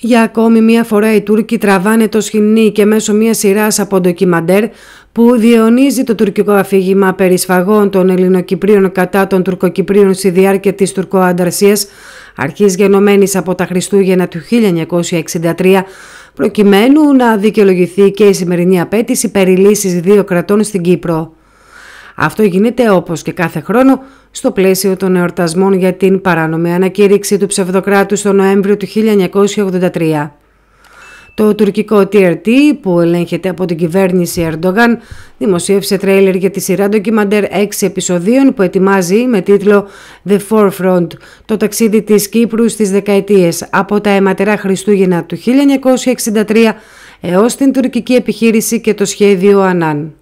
Για ακόμη μία φορά οι Τούρκοι τραβάνε το σχοινί και μέσω μίας σειράς από ντοκιμαντέρ που διαιωνίζει το τουρκικό αφήγημα περί σφαγών των Ελληνοκυπρίων κατά των Τουρκοκυπρίων στη διάρκεια της τουρκοανταρσίας αρχής γενομένης από τα Χριστούγεννα του 1963 προκειμένου να δικαιολογηθεί και η σημερινή απέτηση περί δύο κρατών στην Κύπρο. Αυτό γίνεται όπως και κάθε χρόνο στο πλαίσιο των εορτασμών για την παράνομη ανακήρυξη του ψευδοκράτου στο Νοέμβριο του 1983. Το τουρκικό TRT που ελέγχεται από την κυβέρνηση Ερντογάν δημοσίευσε τρέιλερ για τη σειρά ντοκιμαντέρ 6 επεισοδίων που ετοιμάζει με τίτλο The Forefront, το ταξίδι της Κύπρου στις δεκαετίες από τα αιματερά Χριστούγεννα του 1963 έως την τουρκική επιχείρηση και το σχέδιο Ανάν.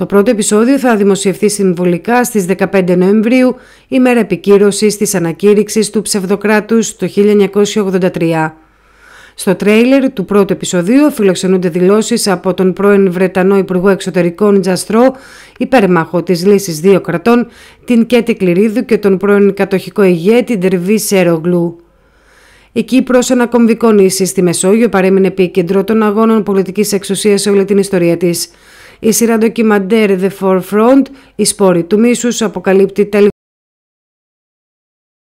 Το πρώτο επεισόδιο θα δημοσιευθεί συμβολικά στις 15 Νοεμβρίου, ημέρα επικύρωσης της ανακήρυξης του ψευδοκράτους το 1983. Στο τρέιλερ του πρώτου επεισοδίου φιλοξενούνται δηλώσεις από τον πρώην Βρετανό Υπουργό Εξωτερικών Τζαστρό, υπέρμαχο της λύσης δύο κρατών, την Κέτη Κληρίδου και τον πρώην κατοχικό ηγέτη Ντερβί Σέρογλου. Η Κύπρος ανακομβικό στη Μεσόγειο παρέμεινε επίκεντρο των αγώνων πολιτικής εξουσίας σε όλη την ιστορία της. Η σειρά ντοκιμαντέρ The Forefront, η σπόρη του μίσους, αποκαλύπτει τελικά.